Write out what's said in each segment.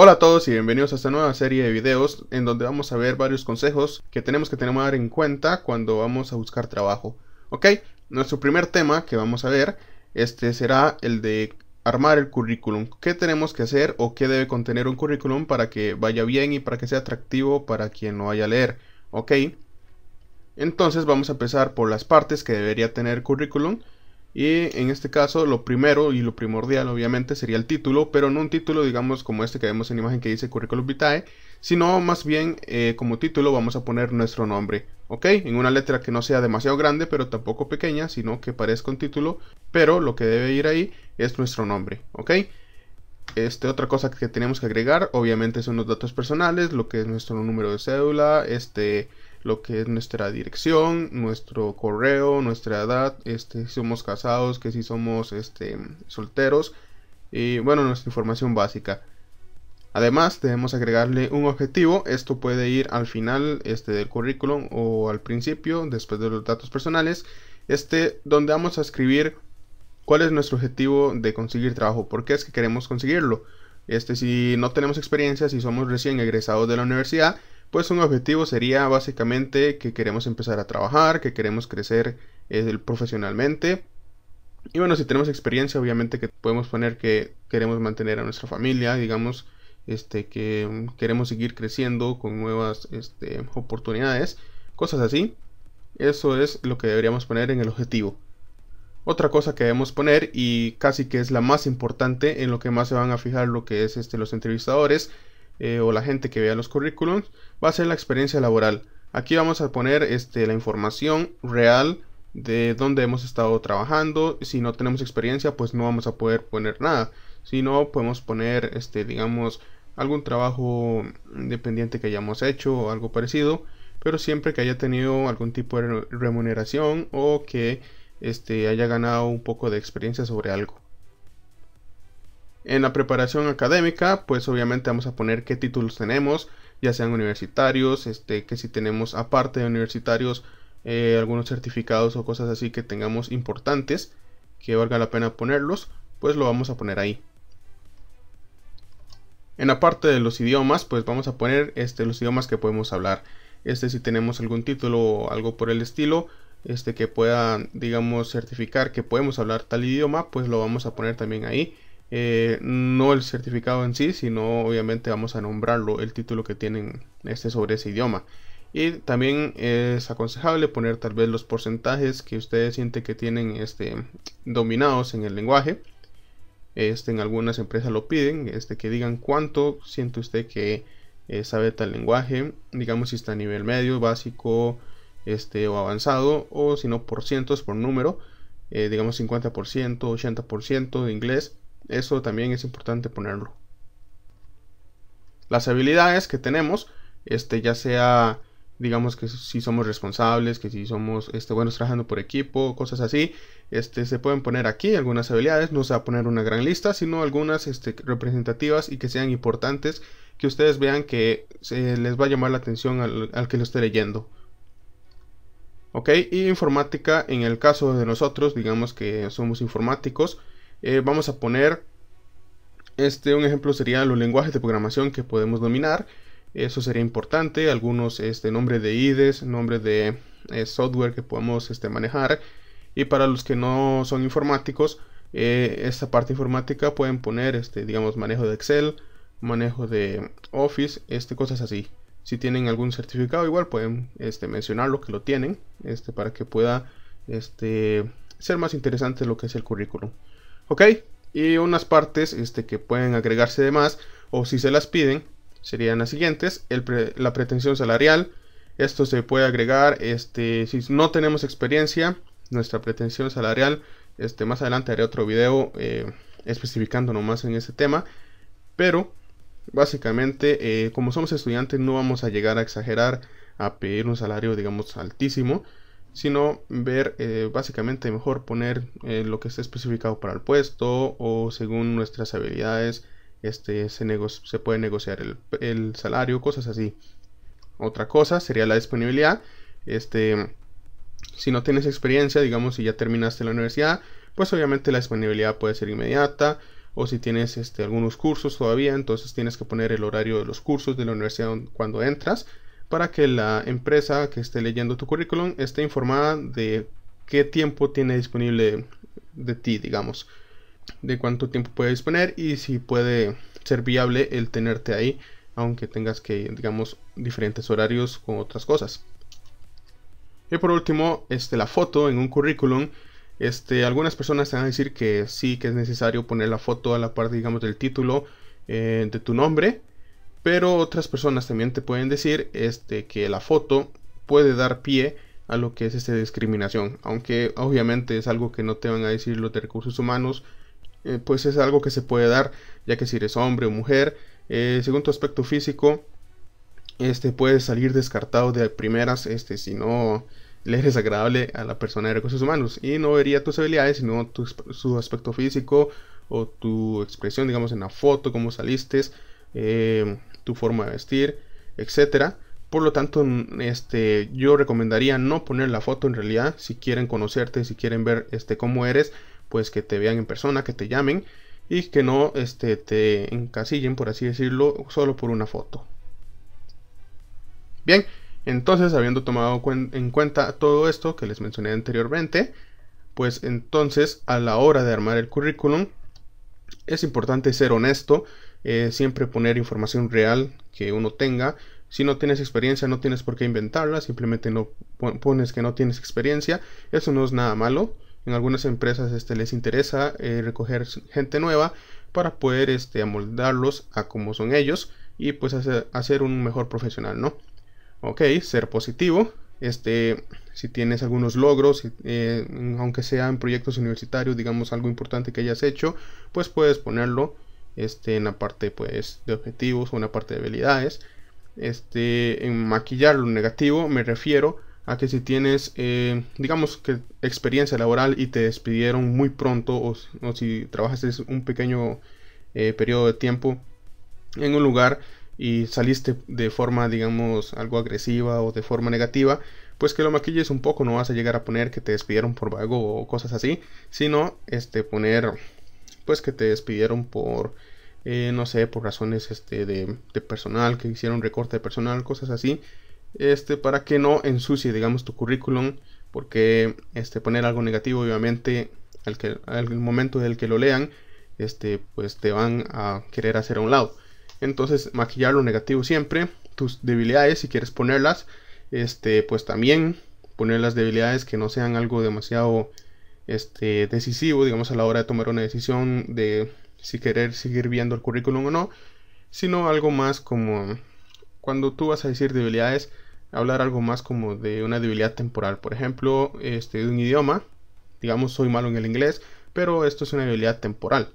Hola a todos y bienvenidos a esta nueva serie de videos en donde vamos a ver varios consejos que tenemos que tener en cuenta cuando vamos a buscar trabajo. Ok, nuestro primer tema que vamos a ver este será el de armar el currículum. ¿Qué tenemos que hacer o qué debe contener un currículum para que vaya bien y para que sea atractivo para quien lo vaya a leer? Ok, entonces vamos a empezar por las partes que debería tener el currículum. Y en este caso lo primero y lo primordial obviamente sería el título, pero no un título digamos como este que vemos en imagen que dice Curriculum Vitae, sino más bien eh, como título vamos a poner nuestro nombre, ¿ok? En una letra que no sea demasiado grande pero tampoco pequeña, sino que parezca un título, pero lo que debe ir ahí es nuestro nombre, ¿ok? Este, otra cosa que tenemos que agregar obviamente son los datos personales, lo que es nuestro número de cédula, este lo que es nuestra dirección, nuestro correo, nuestra edad, este, si somos casados, que si somos este, solteros y bueno, nuestra información básica. Además, debemos agregarle un objetivo, esto puede ir al final este, del currículum o al principio, después de los datos personales, este, donde vamos a escribir cuál es nuestro objetivo de conseguir trabajo, porque es que queremos conseguirlo. Este, si no tenemos experiencia, si somos recién egresados de la universidad, pues un objetivo sería básicamente que queremos empezar a trabajar, que queremos crecer eh, profesionalmente. Y bueno, si tenemos experiencia, obviamente que podemos poner que queremos mantener a nuestra familia, digamos, este, que mm, queremos seguir creciendo con nuevas este, oportunidades, cosas así. Eso es lo que deberíamos poner en el objetivo. Otra cosa que debemos poner y casi que es la más importante en lo que más se van a fijar lo que es este, los entrevistadores eh, o la gente que vea los currículums va a ser la experiencia laboral. Aquí vamos a poner este, la información real de dónde hemos estado trabajando. Si no tenemos experiencia, pues no vamos a poder poner nada. Si no, podemos poner, este, digamos, algún trabajo independiente que hayamos hecho o algo parecido. Pero siempre que haya tenido algún tipo de remuneración o que este, haya ganado un poco de experiencia sobre algo. En la preparación académica, pues obviamente vamos a poner qué títulos tenemos, ya sean universitarios, este, que si tenemos aparte de universitarios eh, algunos certificados o cosas así que tengamos importantes, que valga la pena ponerlos, pues lo vamos a poner ahí. En la parte de los idiomas, pues vamos a poner este, los idiomas que podemos hablar. Este si tenemos algún título o algo por el estilo, este que pueda, digamos, certificar que podemos hablar tal idioma, pues lo vamos a poner también ahí eh, no el certificado en sí, sino obviamente vamos a nombrarlo el título que tienen este sobre ese idioma. Y también es aconsejable poner tal vez los porcentajes que usted siente que tienen este, dominados en el lenguaje. Este, en algunas empresas lo piden, este, que digan cuánto siente usted que eh, sabe tal lenguaje, digamos si está a nivel medio, básico este, o avanzado, o si no por cientos, por número, eh, digamos 50%, 80% de inglés, eso también es importante ponerlo. Las habilidades que tenemos, este, ya sea, digamos que si somos responsables, que si somos este, buenos trabajando por equipo, cosas así, este, se pueden poner aquí algunas habilidades. No se va a poner una gran lista, sino algunas este, representativas y que sean importantes, que ustedes vean que les va a llamar la atención al, al que lo esté leyendo. ¿ok? Y informática, en el caso de nosotros, digamos que somos informáticos, eh, vamos a poner, este un ejemplo sería los lenguajes de programación que podemos dominar. Eso sería importante, algunos este, nombre de IDES, nombre de eh, software que podemos este, manejar. Y para los que no son informáticos, eh, esta parte informática pueden poner, este, digamos, manejo de Excel, manejo de Office, este, cosas así. Si tienen algún certificado, igual pueden este, mencionarlo que lo tienen, este, para que pueda este, ser más interesante lo que es el currículum. ¿Ok? Y unas partes este, que pueden agregarse de más o si se las piden serían las siguientes. la pretensión salarial. Esto se puede agregar este, si no tenemos experiencia. Nuestra pretensión salarial. Este, más adelante haré otro video eh, especificando nomás en ese tema. Pero básicamente eh, como somos estudiantes no vamos a llegar a exagerar a pedir un salario digamos altísimo sino ver eh, básicamente mejor poner eh, lo que está especificado para el puesto o según nuestras habilidades este, se, puede negociar el, el, salario, cosas así. Otra cosa sería la disponibilidad. Este, si no tienes experiencia, digamos si ya terminaste la universidad, pues obviamente la disponibilidad puede ser inmediata o si tienes este, algunos cursos todavía, entonces tienes que poner el horario de los cursos de la universidad cuando entras para que la empresa que esté leyendo tu currículum esté informada de qué tiempo tiene disponible de ti, digamos, de cuánto tiempo puede disponer y si puede ser viable el tenerte ahí, aunque tengas que, digamos, diferentes horarios con otras cosas. Y por último, este, la foto en un currículum. Este, algunas personas te van a decir que sí, que es necesario poner la foto a la parte digamos, del título eh, de tu nombre pero otras personas también te pueden decir este, que la foto puede dar pie a lo que es esta discriminación. Aunque obviamente es algo que no te van a decir los de recursos humanos, eh, pues es algo que se puede dar, ya que si eres hombre o mujer, eh, según tu aspecto físico, este puedes salir descartado de primeras, este, si no le eres agradable a la persona de recursos humanos y no vería tus habilidades, sino tu, su aspecto físico o tu expresión, digamos, en la foto, cómo saliste. Eh, tu forma de vestir, etcétera. Por lo tanto, este, yo recomendaría no poner la foto en realidad. Si quieren conocerte, si quieren ver este, cómo eres, pues que te vean en persona, que te llamen y que no este, te encasillen, por así decirlo, solo por una foto. Bien, entonces habiendo tomado en cuenta todo esto que les mencioné anteriormente, pues entonces a la hora de armar el currículum es importante ser honesto eh, siempre poner información real que uno tenga. Si no tienes experiencia, no tienes por qué inventarla, simplemente no pones que no tienes experiencia. Eso no es nada malo. En algunas empresas este, les interesa eh, recoger gente nueva para poder este, amoldarlos a como son ellos y pues hacer, hacer un mejor profesional, ¿no? Ok, ser positivo, este, si tienes algunos logros, eh, aunque sea en proyectos universitarios, digamos algo importante que hayas hecho, pues puedes ponerlo este, en la parte pues, de objetivos o en la parte de habilidades. Este, en maquillar lo negativo me refiero a que si tienes, eh, digamos que experiencia laboral y te despidieron muy pronto o, si trabajaste un pequeño eh, periodo de tiempo en un lugar y saliste de forma, digamos, algo agresiva o de forma negativa, pues que lo maquilles un poco, no vas a llegar a poner que te despidieron por vago o cosas así, sino este poner pues que te despidieron por, eh, no sé, por razones este, de, personal, que hicieron recorte de personal, cosas así, este, para que no ensucie, digamos, tu currículum, porque este, poner algo negativo, obviamente, al, que, al momento del que lo lean, este, pues te van a querer hacer a un lado. Entonces, maquillar lo negativo siempre, tus debilidades, si quieres ponerlas, este, pues también poner las debilidades que no sean algo demasiado este, decisivo, digamos, a la hora de tomar una decisión de si querer seguir viendo el currículum o no, sino algo más como cuando tú vas a decir debilidades, hablar algo más como de una debilidad temporal, por ejemplo, este, de un idioma, digamos, soy malo en el inglés, pero esto es una debilidad temporal.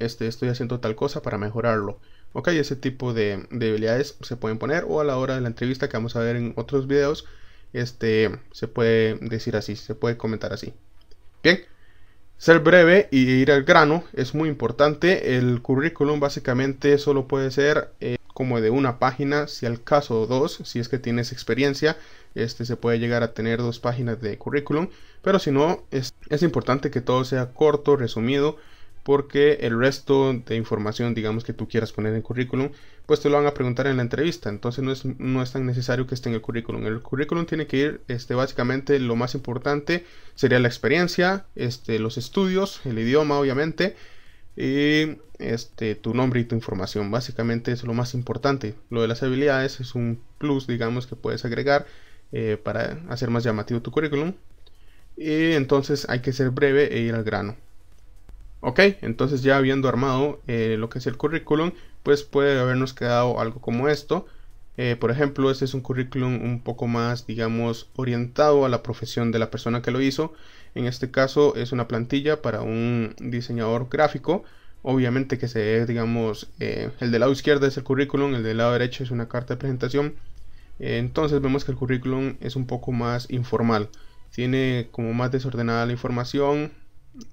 Este, estoy haciendo tal cosa para mejorarlo. Ok, ese tipo de, de debilidades se pueden poner o a la hora de la entrevista que vamos a ver en otros videos, este, se puede decir así, se puede comentar así. Bien, ser breve y ir al grano es muy importante. El currículum básicamente solo puede ser eh, como de una página, si al caso dos, si es que tienes experiencia, este se puede llegar a tener dos páginas de currículum, pero si no, es, es importante que todo sea corto, resumido porque el resto de información, digamos, que tú quieras poner en el currículum, pues te lo van a preguntar en la entrevista. Entonces no es, no es tan necesario que esté en el currículum. el currículum tiene que ir, este, básicamente, lo más importante sería la experiencia, este, los estudios, el idioma, obviamente, y este, tu nombre y tu información. Básicamente es lo más importante. Lo de las habilidades es un plus, digamos, que puedes agregar eh, para hacer más llamativo tu currículum. Y entonces hay que ser breve e ir al grano. Ok, entonces ya habiendo armado eh, lo que es el currículum, pues puede habernos quedado algo como esto. Eh, por ejemplo, este es un currículum un poco más, digamos, orientado a la profesión de la persona que lo hizo. En este caso es una plantilla para un diseñador gráfico. Obviamente que se digamos, eh, el del lado izquierdo es el currículum, el del lado derecho es una carta de presentación. entonces vemos que el currículum es un poco más informal. Tiene como más desordenada la información,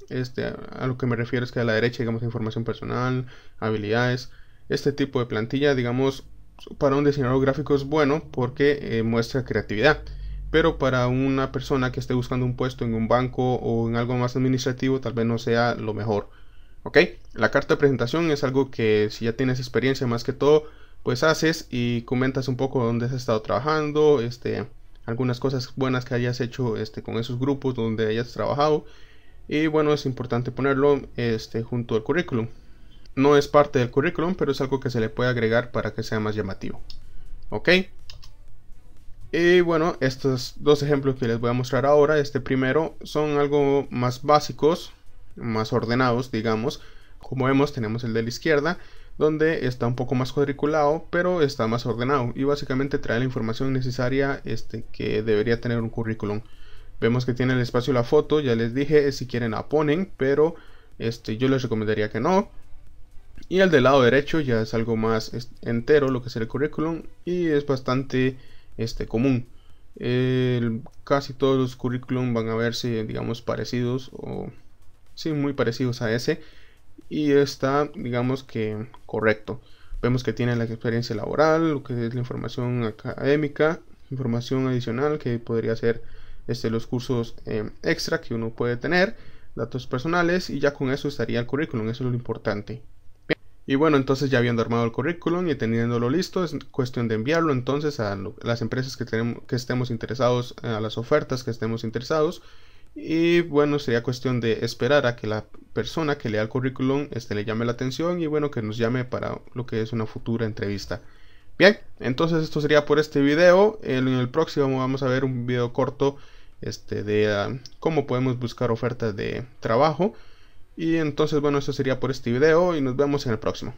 este, a lo que me refiero es que a la derecha, digamos, información personal, habilidades. Este tipo de plantilla, digamos, para un diseñador gráfico es bueno porque eh, muestra creatividad. Pero para una persona que esté buscando un puesto en un banco o en algo más administrativo, tal vez no sea lo mejor. ¿Ok? La carta de presentación es algo que si ya tienes experiencia más que todo, pues haces y comentas un poco dónde has estado trabajando, este, algunas cosas buenas que hayas hecho este, con esos grupos donde hayas trabajado y bueno, es importante ponerlo este, junto al currículum. No es parte del currículum, pero es algo que se le puede agregar para que sea más llamativo. ¿Ok? Y bueno, estos dos ejemplos que les voy a mostrar ahora, este primero, son algo más básicos, más ordenados, digamos. Como vemos, tenemos el de la izquierda, donde está un poco más cuadriculado, pero está más ordenado y básicamente trae la información necesaria este, que debería tener un currículum. Vemos que tiene el espacio la foto, ya les dije, eh, si quieren la ponen, pero este, yo les recomendaría que no. Y el del lado derecho ya es algo más entero lo que es el currículum y es bastante este, común. casi todos los currículum van a verse, digamos, parecidos o sí, muy parecidos a ese. Y está, digamos que correcto. Vemos que tiene la experiencia laboral, lo que es la información académica, información adicional que podría ser este, los cursos eh, extra que uno puede tener, datos personales y ya con eso estaría el currículum, eso es lo importante. Y bueno, entonces ya habiendo armado el currículum y teniéndolo listo, es cuestión de enviarlo entonces a las empresas que, que estemos interesados, eh, a las ofertas que estemos interesados. Y bueno, sería cuestión de esperar a que la persona que lea el currículum este, le llame la atención y bueno, que nos llame para lo que es una futura entrevista. Bien, entonces esto sería por este video. En el próximo vamos a ver un video corto este, de ah, cómo podemos buscar ofertas de trabajo. Y entonces, bueno, esto sería por este video y nos vemos en el próximo.